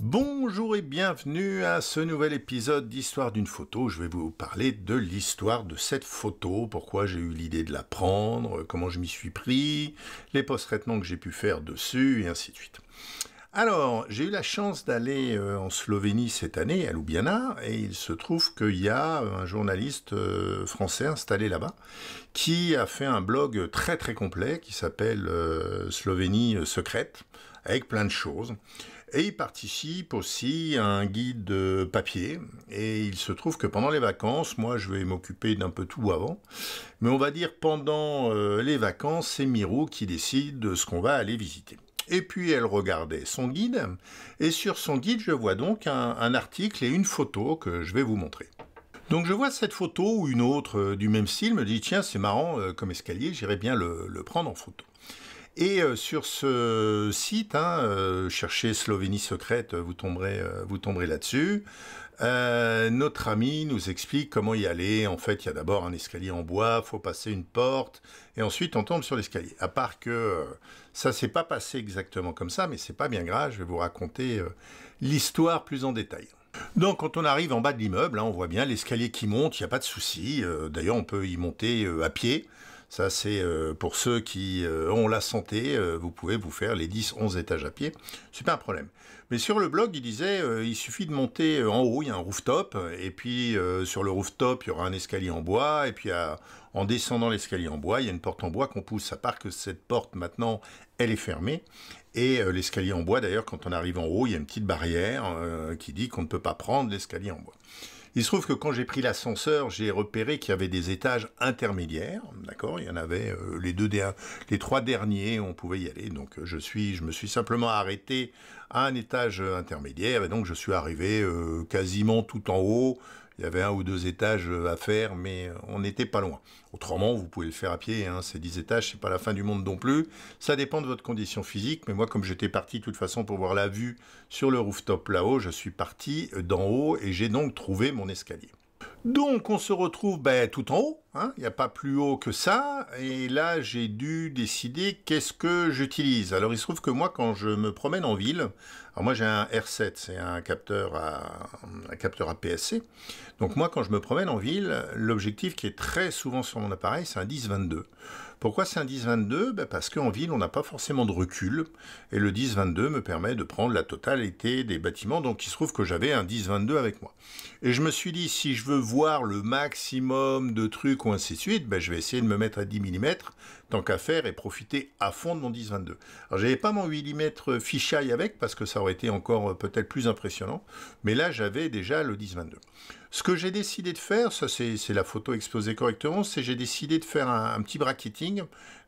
Bonjour et bienvenue à ce nouvel épisode d'Histoire d'une photo. Je vais vous parler de l'histoire de cette photo, pourquoi j'ai eu l'idée de la prendre, comment je m'y suis pris, les post-traitements que j'ai pu faire dessus, et ainsi de suite. Alors, j'ai eu la chance d'aller euh, en Slovénie cette année, à Ljubljana, et il se trouve qu'il y a un journaliste euh, français installé là-bas qui a fait un blog très très complet qui s'appelle euh, Slovénie secrète, avec plein de choses. Et il participe aussi à un guide papier. Et il se trouve que pendant les vacances, moi je vais m'occuper d'un peu tout avant, mais on va dire pendant les vacances, c'est Miro qui décide de ce qu'on va aller visiter. Et puis elle regardait son guide. Et sur son guide, je vois donc un, article et une photo que je vais vous montrer. Donc je vois cette photo ou une autre euh, du même style, me dis tiens c'est marrant euh, comme escalier, j'irai bien le, prendre en photo. Et euh, sur ce site, hein, cherchez Slovénie secrète, vous tomberez, vous tomberez là-dessus. Euh, notre ami nous explique comment y aller. En fait, il y a d'abord un escalier en bois, faut passer une porte, et ensuite on tombe sur l'escalier. À part que ça euh, ça s'est pas passé exactement comme ça, mais c'est pas bien grave. Je vais vous raconter euh, l'histoire plus en détail. Donc quand on arrive en bas de l'immeuble, hein, on voit bien l'escalier qui monte, il n'y a pas de souci. D'ailleurs, on peut y monter à pied. Ça, c'est euh, pour ceux qui euh, ont la santé, euh, vous pouvez vous faire les 10, 11 étages à pied. C'est pas un problème. Mais sur le blog, il disait, il suffit de monter en haut, il y a un rooftop, et puis sur le rooftop, il y aura un escalier en bois, et puis en descendant l'escalier en bois, il y a une porte en bois qu'on pousse, à part que cette porte, maintenant, elle est fermée. Et l'escalier en bois, d'ailleurs, quand on arrive en haut, il y a une petite barrière qui dit qu'on ne peut pas prendre l'escalier en bois. Il se trouve que quand j'ai pris l'ascenseur, j'ai repéré qu'il y avait des étages intermédiaires, d'accord Il y en avait euh, les deux les trois derniers, on pouvait y aller. Donc euh, je suis je me suis simplement arrêté à un étage intermédiaire et donc je suis arrivé euh, quasiment tout en haut il y avait un ou deux étages euh, à faire, mais euh, on n'était pas loin. Autrement, vous pouvez le faire à pied. Hein, Ces 10 étages, c'est pas la fin du monde non plus. Ça dépend de votre condition physique. Mais moi, comme j'étais parti de toute façon pour voir la vue sur le rooftop là-haut, je suis parti euh, d'en haut et j'ai donc trouvé mon escalier. Donc on se retrouve ben, tout en haut, hein. il n'y a pas plus haut que ça, et là j'ai dû décider qu'est-ce que j'utilise. Alors il se trouve que moi quand je me promène en ville, alors moi j'ai un R7, c'est un capteur à un capteur à PSC, donc moi quand je me promène en ville, l'objectif qui est très souvent sur mon appareil c'est un 10-22. Pourquoi c'est un 10-22 ben, Parce qu'en ville, on n'a pas forcément de recul, et le 10-22 me permet de prendre la totalité des bâtiments, donc il se trouve que j'avais un 10-22 avec moi. Et je me suis dit, si je veux voir le maximum de trucs ou ainsi de suite, ben, je vais essayer de me mettre à 10 mm, tant qu'à faire, et profiter à fond de mon 10-22. Alors j'avais pas mon 8 mm fisheye avec, parce que ça aurait été encore euh, peut-être plus impressionnant, mais là j'avais déjà le 10-22. Ce que j'ai décidé de faire, ça c'est la photo exposée correctement, c'est j'ai décidé de faire un, petit bracketing,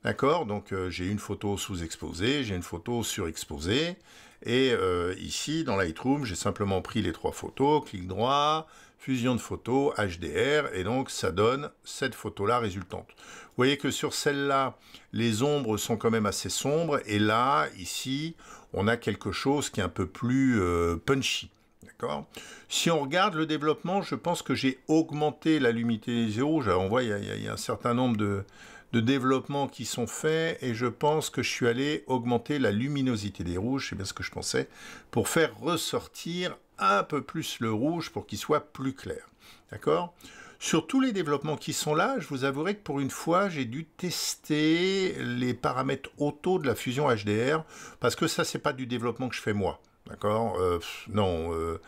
d'accord Donc euh, j'ai une photo sous-exposée, j'ai une photo surexposée, et euh, ici dans Lightroom, j'ai simplement pris les trois photos, clic droit, fusion de photos, HDR, et donc ça donne cette photo-là résultante. Vous voyez que sur celle-là, les ombres sont quand même assez sombres, et là, ici, on a quelque chose qui est un peu plus euh, punchy. D'accord Si on regarde le développement, je pense que j'ai augmenté la des zéros. On voit, y a un certain nombre de, de développement qui sont faits et je pense que je suis allé augmenter la luminosité des rouges, c'est bien ce que je pensais, pour faire ressortir un peu plus le rouge pour qu'il soit plus clair. D'accord Sur tous les développements qui sont là, je vous avouerai que pour une fois, j'ai dû tester les paramètres auto de la fusion HDR parce que ça, c'est pas du développement que je fais moi. D'accord euh, Non, euh,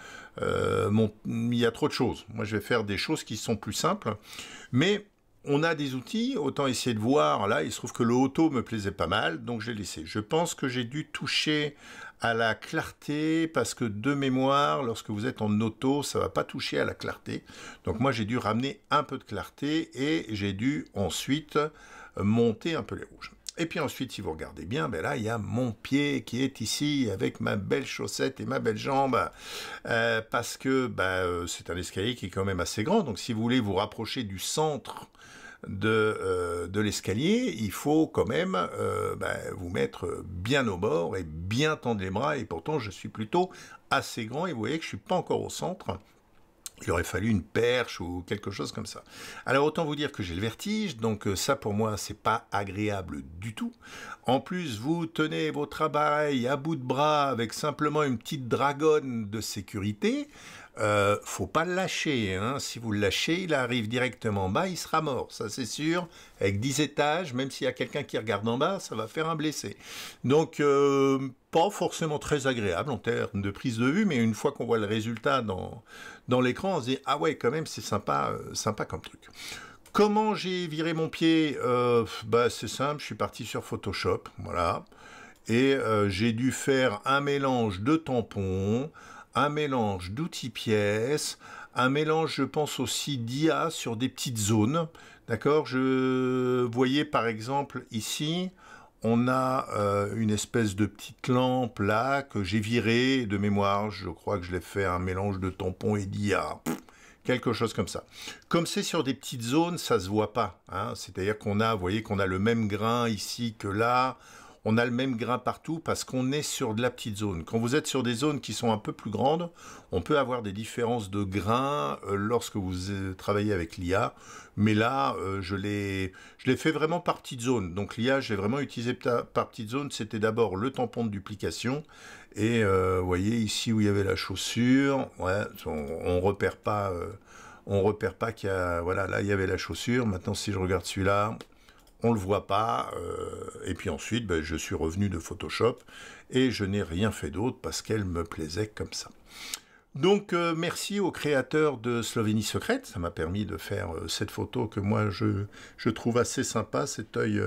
euh, il y a trop de choses. Moi, je vais faire des choses qui sont plus simples. Mais on a des outils, autant essayer de voir. Là, il se trouve que le auto me plaisait pas mal, donc j'ai laissé. Je pense que j'ai dû toucher à la clarté, parce que de mémoire, lorsque vous êtes en auto, ça va pas toucher à la clarté. Donc moi, j'ai dû ramener un peu de clarté et j'ai dû ensuite euh, monter un peu les rouges. Et puis ensuite, si vous regardez bien, ben là, il y a mon pied qui est ici avec ma belle chaussette et ma belle jambe, euh, parce que ben, euh, c'est un escalier qui est quand même assez grand. Donc si vous voulez vous rapprocher du centre euh, de, l'escalier, il faut quand même euh, ben, vous mettre bien au bord et bien tendre les bras. Et pourtant, je suis plutôt assez grand et vous voyez que je suis pas encore au centre. Il aurait fallu une perche ou quelque chose comme ça. Alors autant vous dire que j'ai le vertige, donc euh, ça pour moi c'est pas agréable du tout. En plus vous tenez vos travail à bout de bras avec simplement une petite dragonne de sécurité. Euh, faut pas le lâcher. Hein. Si vous le lâchez, il arrive directement en bas, il sera mort, ça c'est sûr. Avec 10 étages, même s'il y a quelqu'un qui regarde en bas, ça va faire un blessé. Donc, euh, pas forcément très agréable en termes de prise de vue, mais une fois qu'on voit le résultat dans, dans l'écran, on se dit Ah ouais, quand même, c'est sympa, euh, sympa comme truc. Comment j'ai viré mon pied bah, C'est simple, je suis parti sur Photoshop, voilà. Et j'ai dû faire un mélange de tampons, un mélange d'outils pièces, un mélange, je pense aussi, d'IA sur des petites zones. D'accord Je voyais par exemple ici, on a euh, une espèce de petite lampe là que j'ai viré de mémoire. Je crois que je l'ai fait un mélange de tampons et d'IA. Quelque chose comme ça. Comme c'est sur des petites zones, ça se voit pas. Hein. C'est-à-dire qu'on a, voyez, qu'on a le même grain ici que là on a le même grain partout parce qu'on est sur de la petite zone. Quand vous êtes sur des zones qui sont un peu plus grandes, on peut avoir des différences de grain euh, lorsque vous euh, travaillez avec l'IA. Mais là, euh, je l'ai fait vraiment par petite zone. Donc l'IA, j'ai vraiment utilisé par petite zone. C'était d'abord le tampon de duplication. Et vous voyez ici où il y avait la chaussure, on, ne repère pas, on repère pas qu'il y a, voilà, là il y avait la chaussure. Maintenant si je regarde celui-là, on le voit pas. Euh, et puis ensuite, ben, je suis revenu de Photoshop et je n'ai rien fait d'autre parce qu'elle me plaisait comme ça. Donc euh, merci au créateur de Slovénie Secrète, ça m'a permis de faire euh, cette photo que moi je, je, trouve assez sympa, cet œil,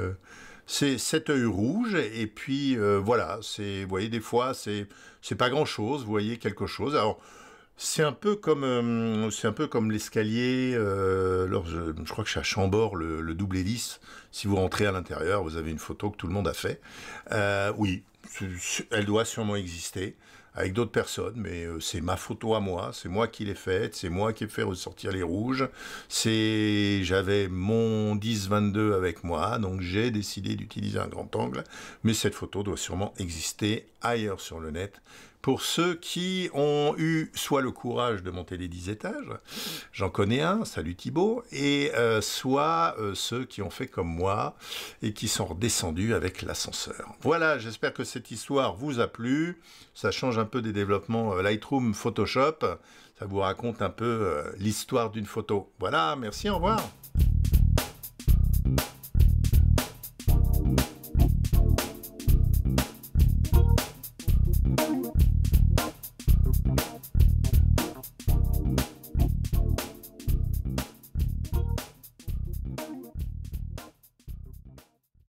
c'est cet œil rouge. Et puis voilà, c'est, vous voyez, des fois c'est, c'est pas grand chose, vous voyez quelque chose. Alors c'est un peu comme euh, c'est un peu comme l'escalier. Euh, je, crois que c'est à Chambord le, double hélice. Si vous rentrez à l'intérieur, vous avez une photo que tout le monde a fait. Euh, oui, elle doit sûrement exister avec d'autres personnes, mais euh, c'est ma photo à moi, c'est moi qui l'ai faite, c'est moi qui ai fait ressortir les rouges. C'est j'avais mon 10-22 avec moi, donc j'ai décidé d'utiliser un grand angle, mais cette photo doit sûrement exister ailleurs sur le net. Pour ceux qui ont eu soit le courage de monter les 10 étages, j'en connais un, salut Thibault, et euh, soit euh, ceux qui ont fait comme moi et qui sont redescendus avec l'ascenseur. Voilà, j'espère que c'est cette histoire vous a plu. Ça change un peu des développements euh, Lightroom, Photoshop. Ça vous raconte un peu euh, l'histoire d'une photo. Voilà, merci, au revoir.